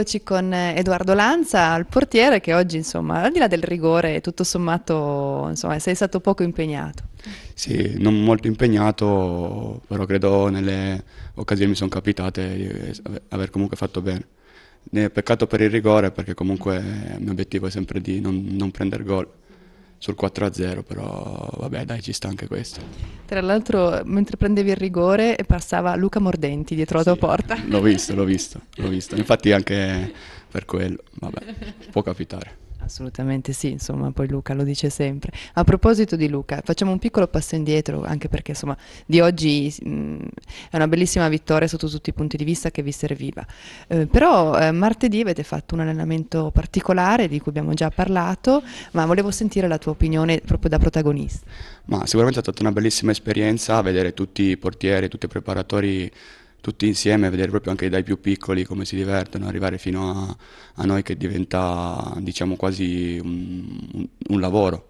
Eccoci con eh, Edoardo Lanza, il portiere che oggi, insomma, al di là del rigore, tutto sommato, insomma, sei stato poco impegnato. Sì, non molto impegnato, però credo nelle occasioni mi sono capitate di aver comunque fatto bene. Peccato per il rigore perché comunque il mio obiettivo è sempre di non, non prendere gol sul 4-0, però vabbè dai ci sta anche questo. Tra l'altro mentre prendevi il rigore passava Luca Mordenti dietro la tua porta. L'ho visto, l'ho visto, l'ho visto, infatti anche per quello, vabbè, può capitare. Assolutamente sì, insomma, poi Luca lo dice sempre. A proposito di Luca, facciamo un piccolo passo indietro, anche perché insomma di oggi mh, mm, è una bellissima vittoria sotto tutti i punti di vista che vi serviva. Eh, però eh, martedì avete fatto un allenamento particolare di cui abbiamo già parlato, ma volevo sentire la tua opinione proprio da protagonista. Ma sicuramente è stata una bellissima esperienza vedere tutti i portieri, tutti i preparatori tutti insieme, vedere proprio anche dai più piccoli come si divertono, arrivare fino a, a noi che diventa diciamo quasi un, un, un lavoro,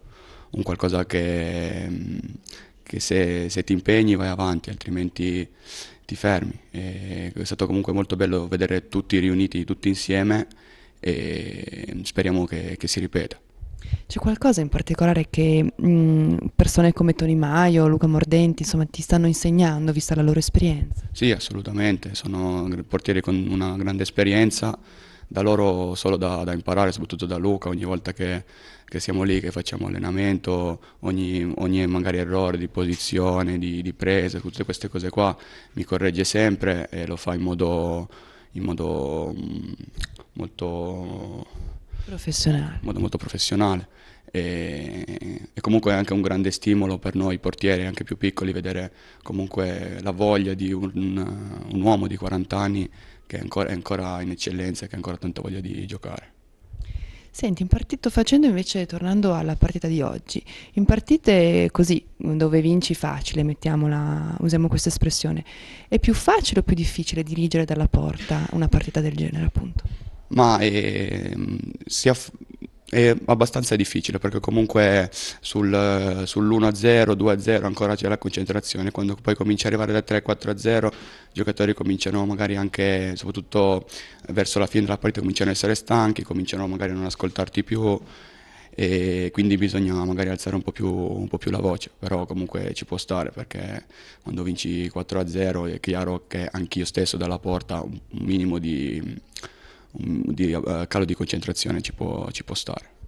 un qualcosa che, che se, se ti impegni vai avanti, altrimenti ti fermi. E è stato comunque molto bello vedere tutti riuniti, tutti insieme e speriamo che, che si ripeta. C'è qualcosa in particolare che mh, mm, persone come Tony Maio, Luca Mordenti, insomma, ti stanno insegnando, vista la loro esperienza? Sì, assolutamente, sono portieri con una grande esperienza, da loro solo da, da imparare, soprattutto da Luca, ogni volta che, che siamo lì, che facciamo allenamento, ogni, ogni magari errore di posizione, di, di presa, tutte queste cose qua, mi corregge sempre e lo fa in modo, in modo mm, molto professionale. in modo molto professionale. E, e, comunque è anche un grande stimolo per noi portieri, anche più piccoli, vedere comunque la voglia di un, un uomo di 40 anni che è ancora, è ancora in eccellenza e che ha ancora tanta voglia di giocare. Senti, in partito facendo invece, tornando alla partita di oggi, in partite così, dove vinci facile, mettiamola, usiamo questa espressione, è più facile o più difficile dirigere dalla porta una partita del genere appunto? ma è, ehm, aff- è abbastanza difficile perché comunque sul, sull'1-0, 2-0 ancora c'è la concentrazione, quando poi comincia ad arrivare da 3-4-0 i giocatori cominciano magari anche, soprattutto verso la fine della partita, cominciano a essere stanchi, cominciano magari a non ascoltarti più e quindi bisogna magari alzare un po, più, un po, più, la voce, però comunque ci può stare perché quando vinci 4-0 è chiaro che anch'io stesso dalla porta un minimo di di uh, calo di concentrazione ci può, ci può stare.